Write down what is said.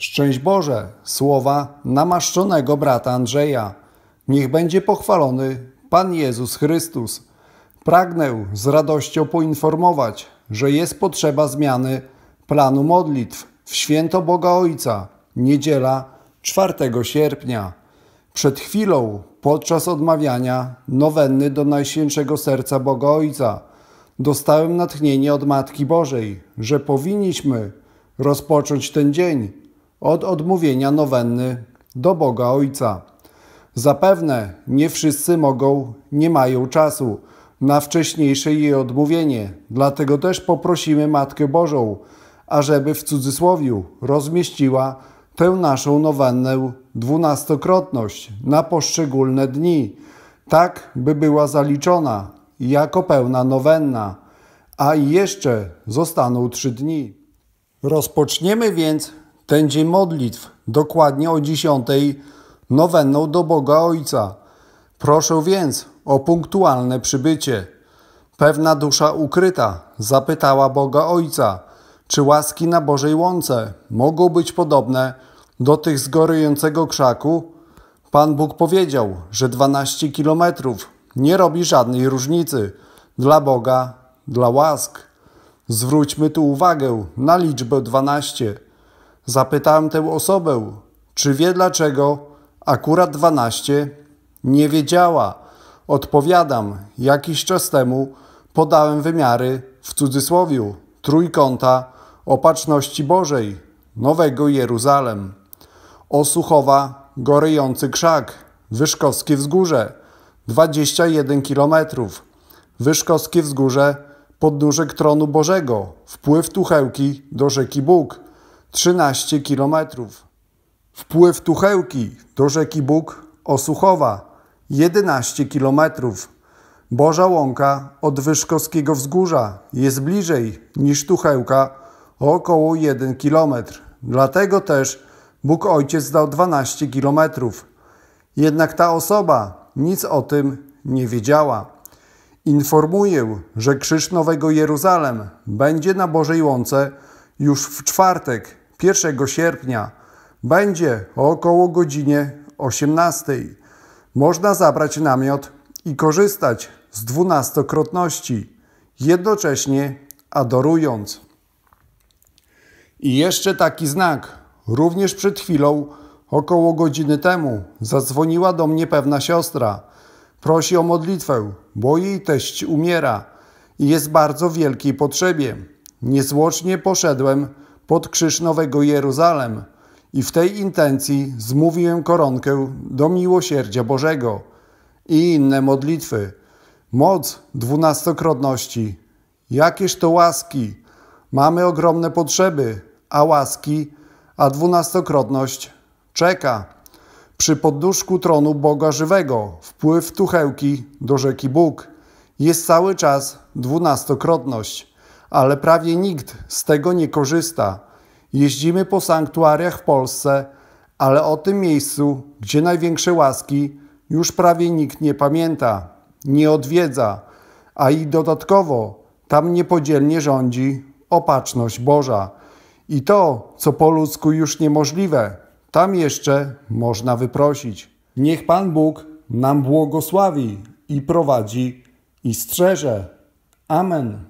Szczęść Boże, słowa namaszczonego brata Andrzeja. Niech będzie pochwalony Pan Jezus Chrystus. Pragnę z radością poinformować, że jest potrzeba zmiany planu modlitw w święto Boga Ojca, niedziela 4 sierpnia. Przed chwilą, podczas odmawiania nowenny do Najświętszego Serca Boga Ojca, dostałem natchnienie od Matki Bożej, że powinniśmy rozpocząć ten dzień od odmówienia nowenny do Boga Ojca. Zapewne nie wszyscy mogą, nie mają czasu na wcześniejsze jej odmówienie, dlatego też poprosimy Matkę Bożą, ażeby w cudzysłowiu rozmieściła tę naszą nowennę dwunastokrotność na poszczególne dni, tak by była zaliczona jako pełna nowenna, a jeszcze zostaną trzy dni. Rozpoczniemy więc ten dzień modlitw, dokładnie o dziesiątej nowenną do Boga Ojca. Proszę więc o punktualne przybycie. Pewna dusza ukryta zapytała Boga Ojca, czy łaski na Bożej łące mogą być podobne do tych z krzaku? Pan Bóg powiedział, że 12 kilometrów nie robi żadnej różnicy dla Boga, dla łask. Zwróćmy tu uwagę na liczbę 12. Zapytałem tę osobę, czy wie dlaczego akurat 12? Nie wiedziała. Odpowiadam, jakiś czas temu podałem wymiary w cudzysłowiu trójkąta opatrzności Bożej Nowego Jeruzalem. Osuchowa, goryjący krzak, Wyszkowskie wzgórze 21 km. Wyszkowskie wzgórze podnóżek tronu Bożego, wpływ Tuchełki do rzeki Bóg 13 kilometrów. Wpływ Tuchełki do rzeki Bóg Osuchowa 11 kilometrów. Boża Łąka od Wyszkowskiego Wzgórza jest bliżej niż Tuchełka o około 1 kilometr. Dlatego też Bóg Ojciec dał 12 kilometrów. Jednak ta osoba nic o tym nie wiedziała. Informuję, że Krzyż Nowego Jeruzalem będzie na Bożej Łące już w czwartek 1 sierpnia będzie około godzinie 18. Można zabrać namiot i korzystać z dwunastokrotności, jednocześnie adorując. I jeszcze taki znak. Również przed chwilą, około godziny temu, zadzwoniła do mnie pewna siostra. Prosi o modlitwę, bo jej teść umiera i jest bardzo wielkiej potrzebie. Niezłocznie poszedłem pod krzyż Nowego Jeruzalem i w tej intencji zmówiłem koronkę do miłosierdzia Bożego i inne modlitwy. Moc dwunastokrotności. Jakież to łaski. Mamy ogromne potrzeby, a łaski, a dwunastokrotność czeka. Przy podduszku tronu Boga żywego wpływ tuchełki do rzeki Bóg jest cały czas dwunastokrotność ale prawie nikt z tego nie korzysta. Jeździmy po sanktuariach w Polsce, ale o tym miejscu, gdzie największe łaski, już prawie nikt nie pamięta, nie odwiedza, a i dodatkowo tam niepodzielnie rządzi opatrzność Boża. I to, co po ludzku już niemożliwe, tam jeszcze można wyprosić. Niech Pan Bóg nam błogosławi i prowadzi i strzeże. Amen.